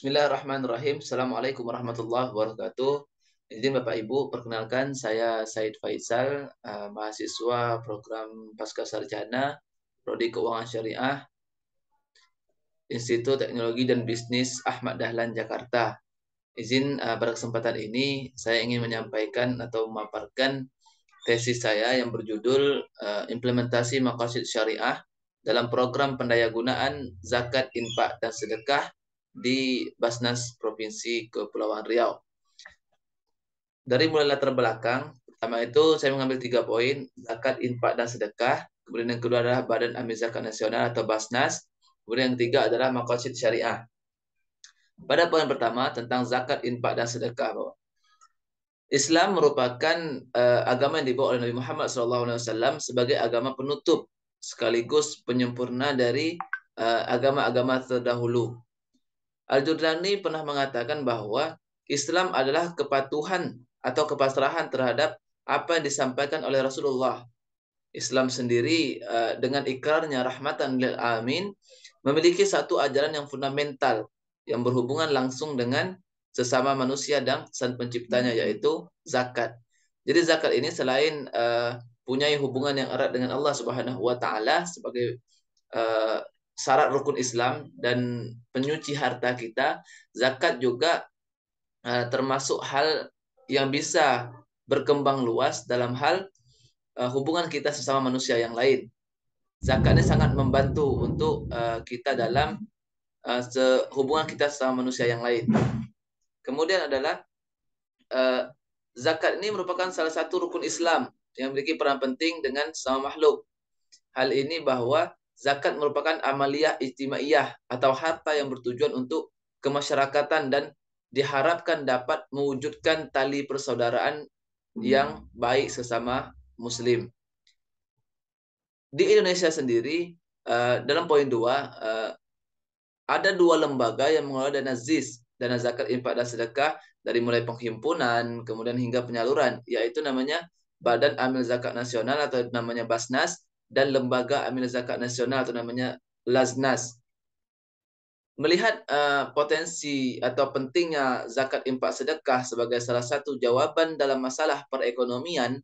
Bismillahirrahmanirrahim. Assalamualaikum warahmatullahi wabarakatuh. Izin Bapak Ibu, perkenalkan saya Said Faisal, eh, mahasiswa program Pasca Sarjana, Prodi Keuangan Syariah, Institut Teknologi dan Bisnis Ahmad Dahlan Jakarta. Izin uh, pada kesempatan ini saya ingin menyampaikan atau memaparkan tesis saya yang berjudul uh, Implementasi Maqasid Syariah dalam program pendayagunaan zakat, infak dan sedekah di Basnas Provinsi Kepulauan Riau. Dari mulai latar belakang, pertama itu saya mengambil tiga poin, zakat, infak, dan sedekah. Kemudian yang kedua adalah Badan Amil Zakat Nasional atau Basnas. Kemudian yang ketiga adalah Makosid Syariah. Pada poin pertama tentang zakat, infak, dan sedekah. Islam merupakan uh, agama yang dibawa oleh Nabi Muhammad SAW sebagai agama penutup sekaligus penyempurna dari eh, agama-agama uh, agama -agama terdahulu Al-Jurdani pernah mengatakan bahwa Islam adalah kepatuhan atau kepasrahan terhadap apa yang disampaikan oleh Rasulullah. Islam sendiri eh, dengan ikrarnya rahmatan lil amin memiliki satu ajaran yang fundamental yang berhubungan langsung dengan sesama manusia dan sang penciptanya hmm. yaitu zakat. Jadi zakat ini selain uh, punya hubungan yang erat dengan Allah Subhanahu wa taala sebagai uh, syarat rukun Islam dan penyuci harta kita, zakat juga uh, termasuk hal yang bisa berkembang luas dalam hal uh, hubungan kita sesama manusia yang lain. Zakat ini sangat membantu untuk uh, kita dalam uh, hubungan kita sesama manusia yang lain. Kemudian adalah uh, zakat ini merupakan salah satu rukun Islam yang memiliki peran penting dengan sesama makhluk. Hal ini bahwa zakat merupakan amaliyah ijtimaiyah atau harta yang bertujuan untuk kemasyarakatan dan diharapkan dapat mewujudkan tali persaudaraan hmm. yang baik sesama muslim. Di Indonesia sendiri, eh, dalam poin dua, eh, ada dua lembaga yang mengelola dana ZIS, dana zakat infak dan sedekah dari mulai penghimpunan kemudian hingga penyaluran, yaitu namanya Badan Amil Zakat Nasional atau namanya Basnas dan lembaga amil zakat nasional atau namanya Laznas. Melihat uh, potensi atau pentingnya zakat impak sedekah sebagai salah satu jawaban dalam masalah perekonomian,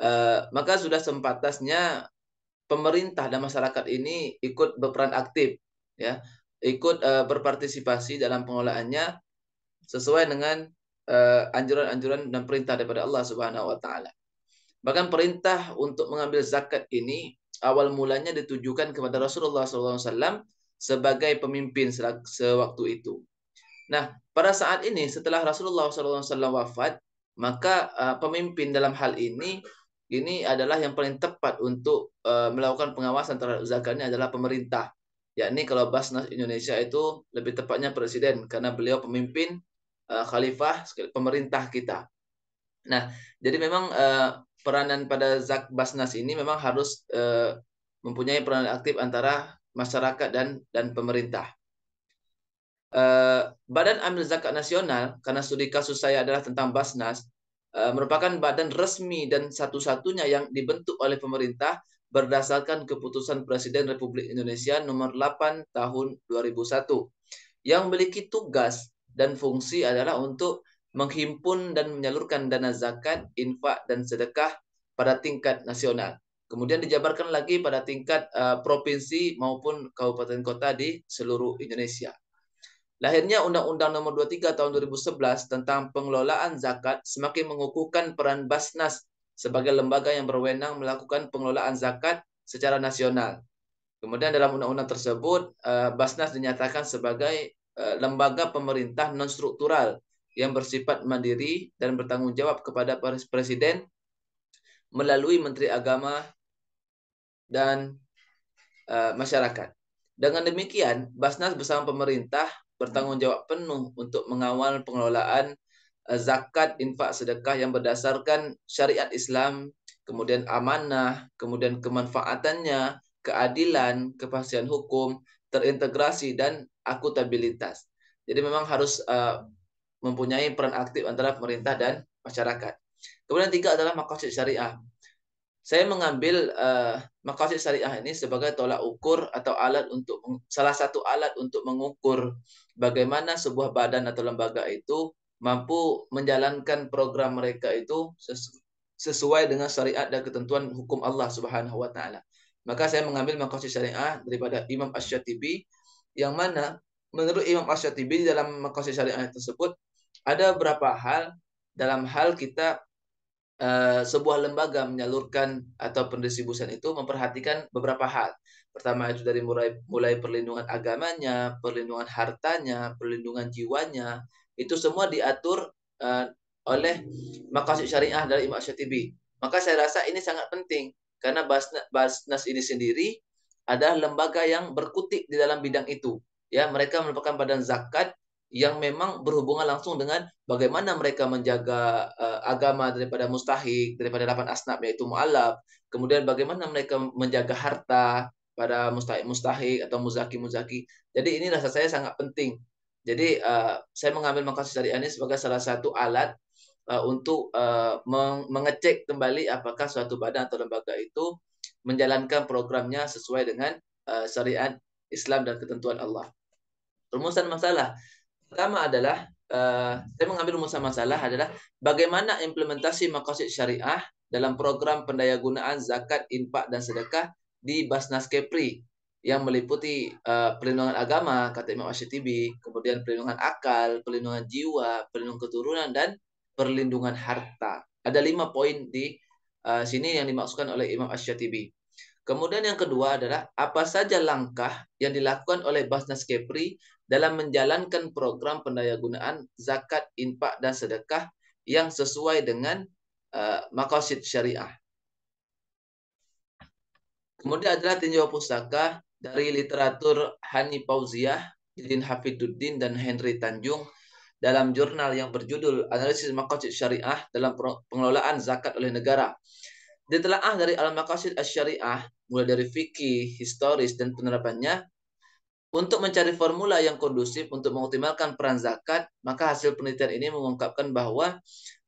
uh, maka sudah sempatasnya pemerintah dan masyarakat ini ikut berperan aktif, ya, ikut uh, berpartisipasi dalam pengelolaannya sesuai dengan uh, anjuran-anjuran uh, anjuran -anjuran dan perintah daripada Allah Subhanahu wa taala. Bahkan perintah untuk mengambil zakat ini awal mulanya ditujukan kepada Rasulullah SAW sebagai pemimpin sewaktu itu. Nah, pada saat ini setelah Rasulullah SAW wafat, maka uh, pemimpin dalam hal ini ini adalah yang paling tepat untuk uh, melakukan pengawasan terhadap zakatnya adalah pemerintah. Yakni kalau Basnas Indonesia itu lebih tepatnya presiden karena beliau pemimpin uh, khalifah pemerintah kita. Nah, jadi memang uh, peranan pada Zak Basnas ini memang harus eh, mempunyai peranan aktif antara masyarakat dan dan pemerintah. Eh, Badan Amil Zakat Nasional, karena studi kasus saya adalah tentang Basnas, eh, merupakan badan resmi dan satu-satunya yang dibentuk oleh pemerintah berdasarkan keputusan Presiden Republik Indonesia nomor 8 tahun 2001 yang memiliki tugas dan fungsi adalah untuk menghimpun dan menyalurkan dana zakat, infak, dan sedekah pada tingkat nasional. Kemudian dijabarkan lagi pada tingkat uh, provinsi maupun kabupaten kota di seluruh Indonesia. Lahirnya Undang-Undang Nomor 23 Tahun 2011 tentang pengelolaan zakat semakin mengukuhkan peran Basnas sebagai lembaga yang berwenang melakukan pengelolaan zakat secara nasional. Kemudian dalam undang-undang tersebut, eh, Basnas dinyatakan sebagai eh, lembaga pemerintah non struktural yang bersifat mandiri dan bertanggung jawab kepada presiden melalui menteri agama dan uh, masyarakat. Dengan demikian, Basnas bersama pemerintah bertanggung jawab penuh untuk mengawal pengelolaan uh, zakat, infak, sedekah yang berdasarkan syariat Islam, kemudian amanah, kemudian kemanfaatannya, keadilan, kepastian hukum, terintegrasi dan akuntabilitas. Jadi memang harus uh, mempunyai peran aktif antara pemerintah dan masyarakat. Kemudian tiga adalah maqasid syariah. Saya mengambil uh, syariah ini sebagai tolak ukur atau alat untuk salah satu alat untuk mengukur bagaimana sebuah badan atau lembaga itu mampu menjalankan program mereka itu sesuai dengan syariat dan ketentuan hukum Allah Subhanahu wa taala. Maka saya mengambil maqasid syariah daripada Imam Asy-Syatibi yang mana menurut Imam Asy-Syatibi dalam maqasid syariah tersebut ada beberapa hal dalam hal kita uh, sebuah lembaga menyalurkan atau pendistribusian itu memperhatikan beberapa hal. Pertama itu dari mulai mulai perlindungan agamanya, perlindungan hartanya, perlindungan jiwanya, itu semua diatur uh, oleh makasih syariah dari Imam Syatibi. Maka saya rasa ini sangat penting karena Basnas, Basnas ini sendiri adalah lembaga yang berkutik di dalam bidang itu. Ya, mereka merupakan badan zakat yang memang berhubungan langsung dengan bagaimana mereka menjaga uh, agama daripada mustahik, daripada delapan asnaf yaitu mu'alaf, kemudian bagaimana mereka menjaga harta pada mustahik mustahik atau muzaki muzaki. Jadi ini rasa saya sangat penting. Jadi uh, saya mengambil makasih dari ini sebagai salah satu alat uh, untuk uh, mengecek kembali apakah suatu badan atau lembaga itu menjalankan programnya sesuai dengan uh, syariat Islam dan ketentuan Allah. Rumusan masalah Pertama adalah uh, saya mengambil musa masalah adalah bagaimana implementasi maqasid syariah dalam program pendayagunaan zakat, infak dan sedekah di Basnas Kepri yang meliputi uh, eh, perlindungan agama kata Imam Asyatibi, kemudian perlindungan akal, perlindungan jiwa, perlindungan keturunan dan perlindungan harta. Ada lima poin di uh, sini yang dimaksudkan oleh Imam Asyatibi. Kemudian yang kedua adalah apa saja langkah yang dilakukan oleh Basnas Kepri dalam menjalankan program pendayagunaan zakat, infak, dan sedekah yang sesuai dengan uh, eh, makosid syariah. Kemudian adalah tinjau pusaka dari literatur Hani Pauziah, Jidin Hafiduddin, dan Henry Tanjung dalam jurnal yang berjudul Analisis Makosid Syariah dalam Pengelolaan Zakat oleh Negara ditelaah dari al-maqasid asy-syariah mulai dari fikih, historis dan penerapannya untuk mencari formula yang kondusif untuk mengoptimalkan peran zakat, maka hasil penelitian ini mengungkapkan bahwa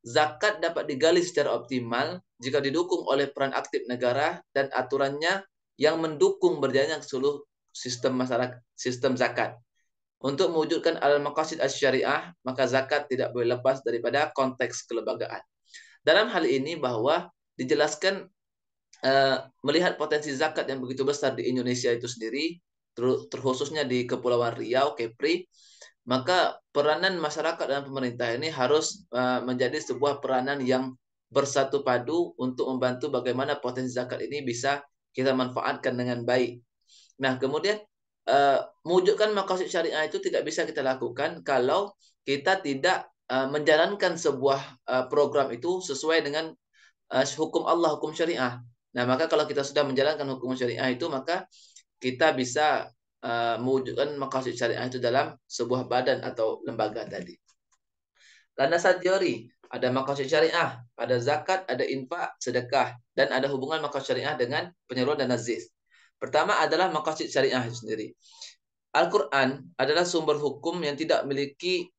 zakat dapat digali secara optimal jika didukung oleh peran aktif negara dan aturannya yang mendukung berjalannya seluruh sistem masyarakat sistem zakat. Untuk mewujudkan alam maqasid asy-syariah, maka zakat tidak boleh lepas daripada konteks kelembagaan. Dalam hal ini bahwa dijelaskan uh, melihat potensi zakat yang begitu besar di Indonesia itu sendiri, ter terkhususnya di Kepulauan Riau, Kepri, maka peranan masyarakat dan pemerintah ini harus uh, menjadi sebuah peranan yang bersatu padu untuk membantu bagaimana potensi zakat ini bisa kita manfaatkan dengan baik. Nah, kemudian uh, mewujudkan makasih syariah itu tidak bisa kita lakukan kalau kita tidak uh, menjalankan sebuah uh, program itu sesuai dengan uh, hukum Allah, hukum syariah. Nah, maka kalau kita sudah menjalankan hukum syariah itu, maka kita bisa uh, mewujudkan maqasid syariah itu dalam sebuah badan atau lembaga tadi. Landasan teori, ada maqasid syariah, ada zakat, ada infak, sedekah, dan ada hubungan maqasid syariah dengan penyeruan dan nazis. Pertama adalah maqasid syariah itu sendiri. Al-Quran adalah sumber hukum yang tidak memiliki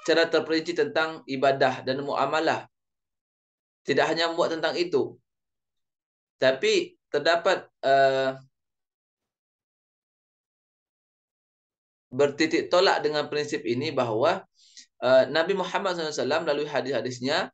secara terperinci tentang ibadah dan muamalah tidak hanya membuat tentang itu, tapi terdapat uh, bertitik tolak dengan prinsip ini bahwa uh, Nabi Muhammad SAW melalui hadis-hadisnya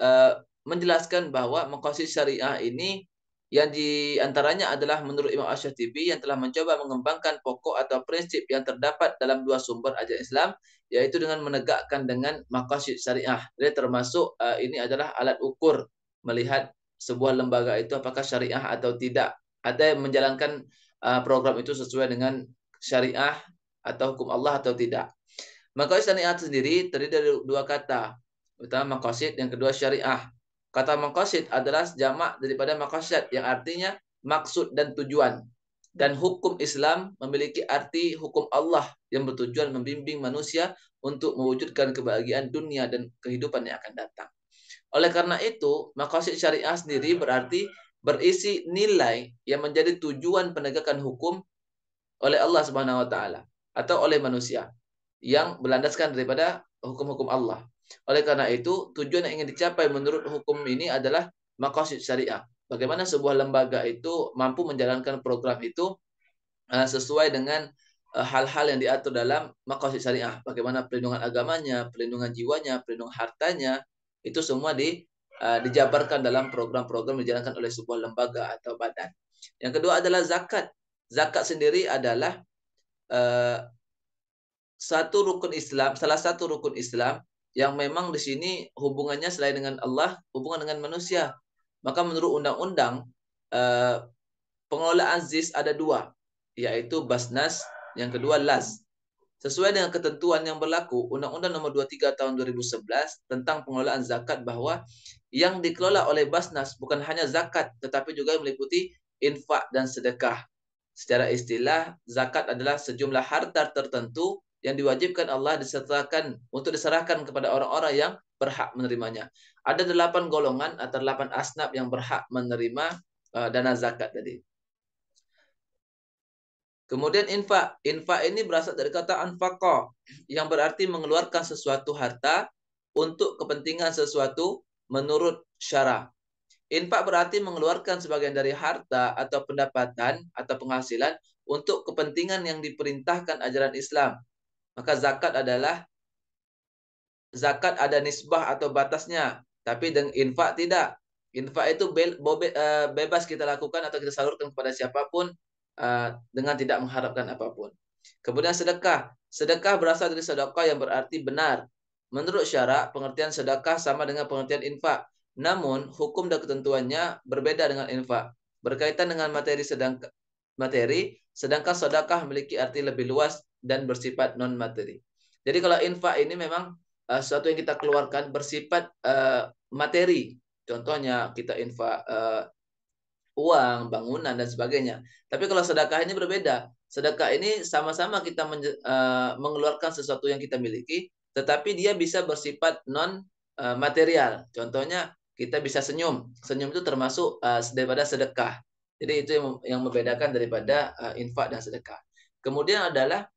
uh, menjelaskan bahwa maqasid syariah ini yang diantaranya adalah menurut Imam Ash-Shatibi yang telah mencoba mengembangkan pokok atau prinsip yang terdapat dalam dua sumber ajaran Islam yaitu dengan menegakkan dengan makasih syariah. Jadi termasuk uh, ini adalah alat ukur melihat sebuah lembaga itu apakah syariah atau tidak. Ada yang menjalankan uh, program itu sesuai dengan syariah atau hukum Allah atau tidak. Makasih syariah sendiri terdiri dari dua kata. Pertama makasih, yang kedua syariah. Kata makosid adalah jamak daripada makosid yang artinya maksud dan tujuan. Dan hukum Islam memiliki arti hukum Allah yang bertujuan membimbing manusia untuk mewujudkan kebahagiaan dunia dan kehidupan yang akan datang. Oleh karena itu, makosid syariah sendiri berarti berisi nilai yang menjadi tujuan penegakan hukum oleh Allah Subhanahu wa taala atau oleh manusia yang berlandaskan daripada hukum-hukum Allah. Oleh karena itu, tujuan yang ingin dicapai menurut hukum ini adalah makosid syariah. Bagaimana sebuah lembaga itu mampu menjalankan program itu eh, sesuai dengan eh, hal-hal yang diatur dalam makosid syariah. Bagaimana perlindungan agamanya, perlindungan jiwanya, perlindungan hartanya, itu semua di eh, dijabarkan dalam program-program dijalankan oleh sebuah lembaga atau badan. Yang kedua adalah zakat. Zakat sendiri adalah uh, satu rukun Islam, salah satu rukun Islam yang memang di sini hubungannya selain dengan Allah, hubungan dengan manusia. Maka menurut undang-undang eh, pengelolaan ziz ada dua, yaitu Basnas, yang kedua LAS. Sesuai dengan ketentuan yang berlaku Undang-Undang Nomor 23 Tahun 2011 tentang pengelolaan zakat bahwa yang dikelola oleh Basnas bukan hanya zakat tetapi juga meliputi infak dan sedekah. Secara istilah, zakat adalah sejumlah harta tertentu yang diwajibkan Allah disertakan untuk diserahkan kepada orang-orang yang berhak menerimanya. Ada delapan golongan atau delapan asnaf yang berhak menerima uh, dana zakat tadi. Kemudian infak. Infak ini berasal dari kata anfaqa yang berarti mengeluarkan sesuatu harta untuk kepentingan sesuatu menurut syara. Infak berarti mengeluarkan sebagian dari harta atau pendapatan atau penghasilan untuk kepentingan yang diperintahkan ajaran Islam maka zakat adalah zakat ada nisbah atau batasnya, tapi dengan infak tidak. Infak itu eh, bebas kita lakukan atau kita salurkan kepada siapapun eh, dengan tidak mengharapkan apapun. Kemudian sedekah. Sedekah berasal dari sedekah yang berarti benar. Menurut syarak, pengertian sedekah sama dengan pengertian infak. Namun, hukum dan ketentuannya berbeda dengan infak. Berkaitan dengan materi sedang materi, sedangkan sedekah memiliki arti lebih luas dan bersifat non materi. Jadi kalau infak ini memang uh, sesuatu yang kita keluarkan bersifat uh, materi. Contohnya kita infak uh, uang, bangunan dan sebagainya. Tapi kalau sedekah ini berbeda. Sedekah ini sama-sama kita men, uh, mengeluarkan sesuatu yang kita miliki, tetapi dia bisa bersifat non uh, material. Contohnya kita bisa senyum. Senyum itu termasuk uh, daripada sedekah. Jadi itu yang, membedakan daripada infak dan sedekah. Kemudian adalah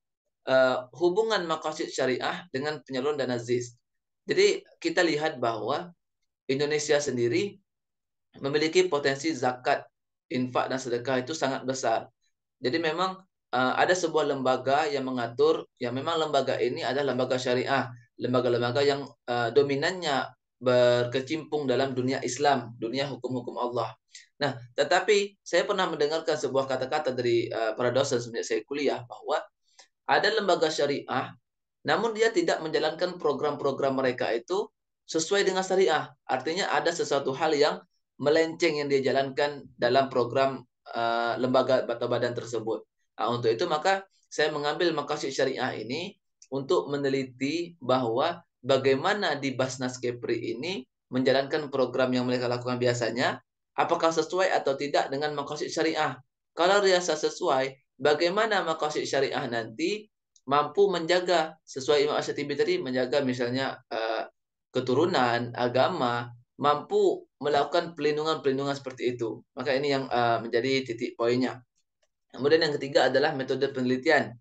uh, hubungan makosid syariah dengan penyaluran dana ZIS. Jadi kita lihat bahwa Indonesia sendiri memiliki potensi zakat, infak dan sedekah itu sangat besar. Jadi memang uh, ada sebuah lembaga yang mengatur, yang memang lembaga ini adalah lembaga syariah, lembaga-lembaga yang uh, dominannya berkecimpung dalam dunia Islam, dunia hukum-hukum Allah. Nah, tetapi saya pernah mendengarkan sebuah kata-kata dari uh, para dosen semenjak saya kuliah bahwa ada lembaga syariah, namun dia tidak menjalankan program-program mereka itu sesuai dengan syariah. Artinya ada sesuatu hal yang melenceng yang dia jalankan dalam program uh, lembaga atau badan tersebut. Nah, untuk itu maka saya mengambil makasih syariah ini untuk meneliti bahwa bagaimana di Basnas Kepri ini menjalankan program yang mereka lakukan biasanya, apakah sesuai atau tidak dengan makasih syariah. Kalau riasa sesuai, bagaimana makosik syariah nanti mampu menjaga sesuai Imam Asyatibi tadi menjaga misalnya eh, keturunan, agama, mampu melakukan pelindungan-pelindungan seperti itu. Maka ini yang eh, menjadi titik poinnya. Kemudian yang ketiga adalah metode penelitian.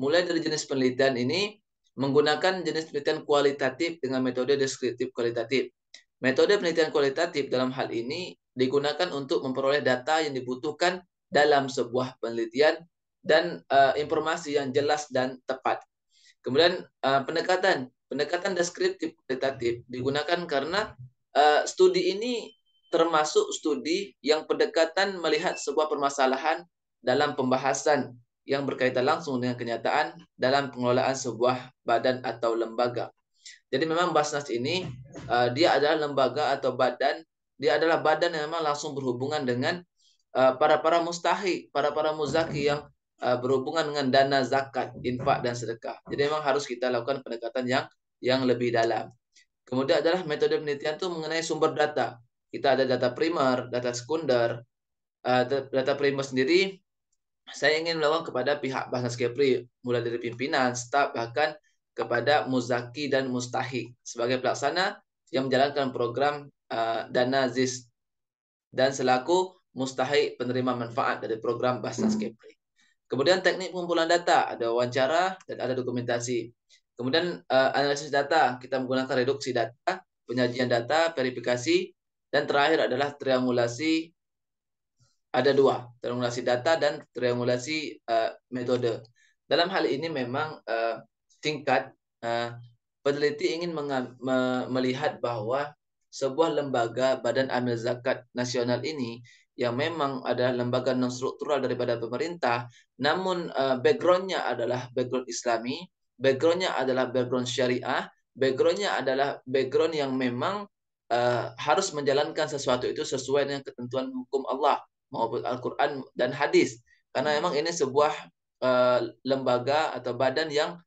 Mulai dari jenis penelitian ini menggunakan jenis penelitian kualitatif dengan metode deskriptif kualitatif. Metode penelitian kualitatif dalam hal ini digunakan untuk memperoleh data yang dibutuhkan dalam sebuah penelitian dan uh, informasi yang jelas dan tepat. Kemudian uh, pendekatan, pendekatan deskriptif kualitatif digunakan karena uh, studi ini termasuk studi yang pendekatan melihat sebuah permasalahan dalam pembahasan yang berkaitan langsung dengan kenyataan dalam pengelolaan sebuah badan atau lembaga. Jadi memang Basnas ini uh, dia adalah lembaga atau badan, dia adalah badan yang memang langsung berhubungan dengan para para mustahi, para para muzaki yang uh, berhubungan dengan dana zakat, infak dan sedekah. Jadi memang harus kita lakukan pendekatan yang yang lebih dalam. Kemudian adalah metode penelitian itu mengenai sumber data. Kita ada data primer, data sekunder. Uh, data primer sendiri saya ingin melakukan kepada pihak Basnas Kepri, mulai dari pimpinan, staf, bahkan kepada muzaki dan mustahik sebagai pelaksana yang menjalankan program uh, dana ZIS dan selaku mustahik penerima manfaat dari program Basnas Kepri. Kemudian teknik pengumpulan data, ada wawancara dan ada dokumentasi. Kemudian uh, analisis data, kita menggunakan reduksi data, penyajian data, verifikasi, dan terakhir adalah triangulasi. Ada dua, triangulasi data dan triangulasi uh, metode. Dalam hal ini memang uh, tingkat uh, peneliti ingin me melihat bahwa sebuah lembaga Badan Amil Zakat Nasional ini yang memang ada lembaga non struktural daripada pemerintah, namun uh, backgroundnya adalah background Islami, backgroundnya adalah background syariah, backgroundnya adalah background yang memang uh, harus menjalankan sesuatu itu sesuai dengan ketentuan hukum Allah maupun Al-Quran dan hadis. Karena memang ini sebuah uh, lembaga atau badan yang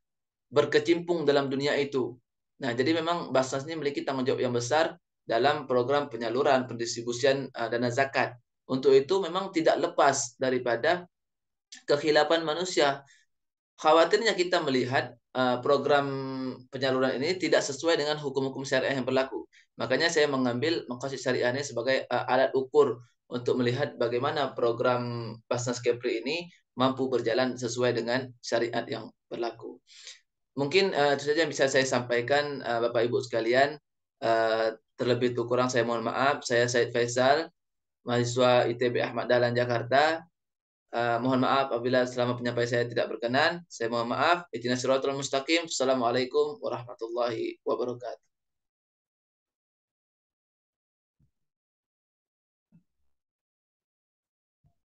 berkecimpung dalam dunia itu. Nah, jadi memang Basnas ini memiliki tanggung jawab yang besar dalam program penyaluran pendistribusian uh, dana zakat. Untuk itu memang tidak lepas daripada kekhilafan manusia. Khawatirnya kita melihat uh, program penyaluran ini tidak sesuai dengan hukum-hukum syariah yang berlaku. Makanya saya mengambil mengkasih syariah ini sebagai uh, alat ukur untuk melihat bagaimana program Basnas Kepri ini mampu berjalan sesuai dengan syariat yang berlaku. Mungkin uh, itu saja yang bisa saya sampaikan uh, Bapak Ibu sekalian. Uh, terlebih itu kurang saya mohon maaf. Saya Said Faisal mahasiswa ITB Ahmad Dahlan Jakarta. Uh, mohon maaf apabila selama penyampaian saya tidak berkenan. Saya mohon maaf. Ihdinash shiratal mustaqim. Assalamualaikum warahmatullahi wabarakatuh.